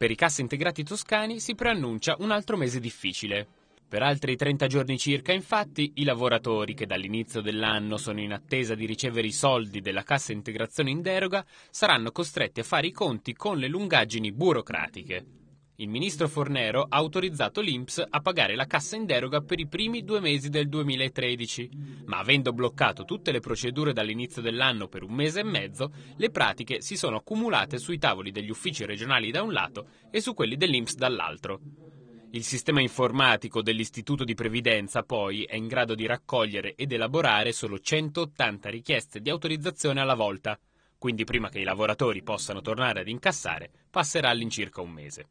Per i cassaintegrati toscani si preannuncia un altro mese difficile. Per altri 30 giorni circa, infatti, i lavoratori che dall'inizio dell'anno sono in attesa di ricevere i soldi della cassa integrazione in deroga saranno costretti a fare i conti con le lungaggini burocratiche. Il ministro Fornero ha autorizzato l'Inps a pagare la cassa in deroga per i primi due mesi del 2013, ma avendo bloccato tutte le procedure dall'inizio dell'anno per un mese e mezzo, le pratiche si sono accumulate sui tavoli degli uffici regionali da un lato e su quelli dell'Inps dall'altro. Il sistema informatico dell'Istituto di Previdenza poi è in grado di raccogliere ed elaborare solo 180 richieste di autorizzazione alla volta, quindi prima che i lavoratori possano tornare ad incassare passerà all'incirca un mese.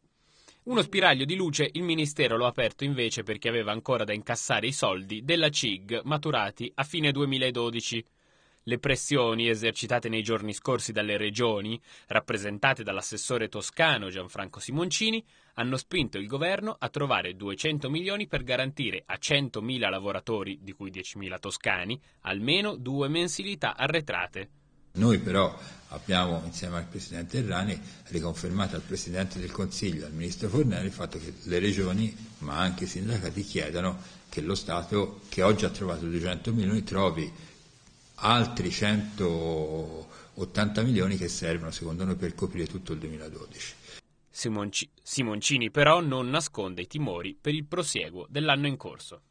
Uno spiraglio di luce il Ministero lo ha aperto invece perché aveva ancora da incassare i soldi della CIG maturati a fine 2012. Le pressioni esercitate nei giorni scorsi dalle regioni, rappresentate dall'assessore toscano Gianfranco Simoncini, hanno spinto il governo a trovare 200 milioni per garantire a 100.000 lavoratori, di cui 10.000 toscani, almeno due mensilità arretrate. Noi però abbiamo, insieme al Presidente Errani, riconfermato al Presidente del Consiglio, al Ministro Fornelli, il fatto che le regioni, ma anche i sindacati, chiedano che lo Stato, che oggi ha trovato 200 milioni, trovi altri 180 milioni che servono, secondo noi, per coprire tutto il 2012. Simonci- Simoncini però non nasconde i timori per il prosieguo dell'anno in corso.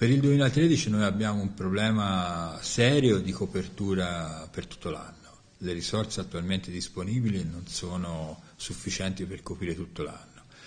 Per il 2013 noi abbiamo un problema serio di copertura per tutto l'anno. Le risorse attualmente disponibili non sono sufficienti per coprire tutto l'anno.